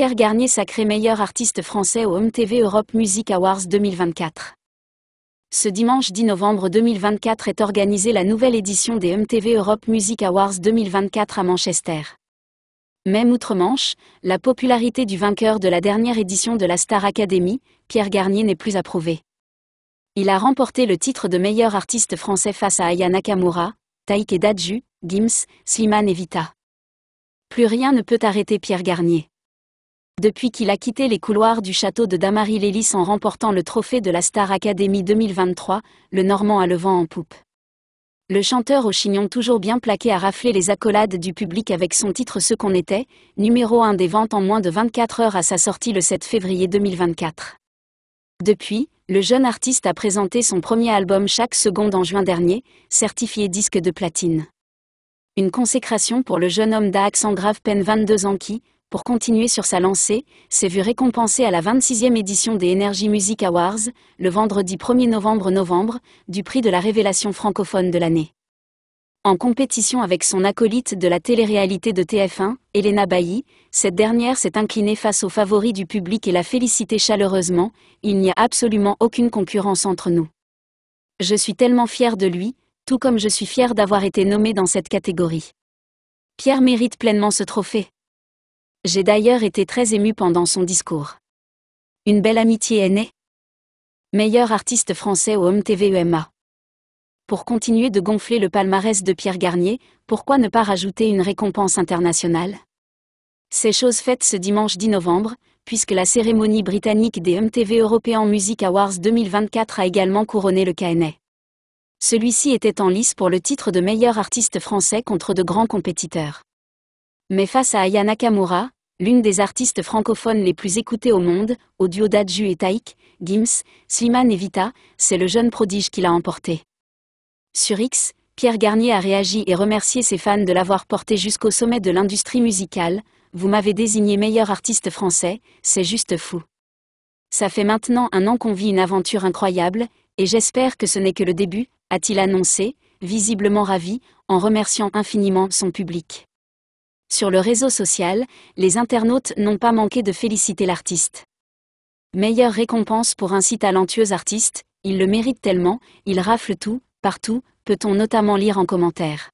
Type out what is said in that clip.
Pierre Garnier sacré meilleur artiste français au MTV Europe Music Awards 2024. Ce dimanche 10 novembre 2024 est organisée la nouvelle édition des MTV Europe Music Awards 2024 à Manchester. Même outre-Manche, la popularité du vainqueur de la dernière édition de la Star Academy, Pierre Garnier n'est plus approuvée. Il a remporté le titre de meilleur artiste français face à Aya Nakamura, Taïke Daju, Gims, Slimane et Vita. Plus rien ne peut arrêter Pierre Garnier depuis qu'il a quitté les couloirs du château de Damary-Lélis en remportant le trophée de la Star Academy 2023, le Normand a le vent en poupe. Le chanteur au chignon toujours bien plaqué a raflé les accolades du public avec son titre Ce qu'on était, numéro 1 des ventes en moins de 24 heures à sa sortie le 7 février 2024. Depuis, le jeune artiste a présenté son premier album Chaque seconde en juin dernier, certifié disque de platine. Une consécration pour le jeune homme d'Axe en grave peine 22 ans qui, pour continuer sur sa lancée, s'est vu récompensé à la 26e édition des Energy Music Awards, le vendredi 1er novembre-novembre, du prix de la révélation francophone de l'année. En compétition avec son acolyte de la télé-réalité de TF1, Elena Bailly, cette dernière s'est inclinée face aux favoris du public et l'a félicité chaleureusement, il n'y a absolument aucune concurrence entre nous. Je suis tellement fière de lui, tout comme je suis fière d'avoir été nommé dans cette catégorie. Pierre mérite pleinement ce trophée. J'ai d'ailleurs été très ému pendant son discours. Une belle amitié est née. Meilleur artiste français au MTV EMA. Pour continuer de gonfler le palmarès de Pierre Garnier, pourquoi ne pas rajouter une récompense internationale C'est chose faite ce dimanche 10 novembre, puisque la cérémonie britannique des MTV European Music Awards 2024 a également couronné le KNE. Celui-ci était en lice pour le titre de meilleur artiste français contre de grands compétiteurs. Mais face à Ayana Nakamura, l'une des artistes francophones les plus écoutées au monde, au duo d'Adju et Taïk, Gims, Slimane et Vita, c'est le jeune prodige qui l'a emporté. Sur X, Pierre Garnier a réagi et remercié ses fans de l'avoir porté jusqu'au sommet de l'industrie musicale. Vous m'avez désigné meilleur artiste français, c'est juste fou. Ça fait maintenant un an qu'on vit une aventure incroyable, et j'espère que ce n'est que le début, a-t-il annoncé, visiblement ravi, en remerciant infiniment son public. Sur le réseau social, les internautes n'ont pas manqué de féliciter l'artiste. Meilleure récompense pour un si talentueux artiste, il le mérite tellement, il rafle tout, partout, peut-on notamment lire en commentaire.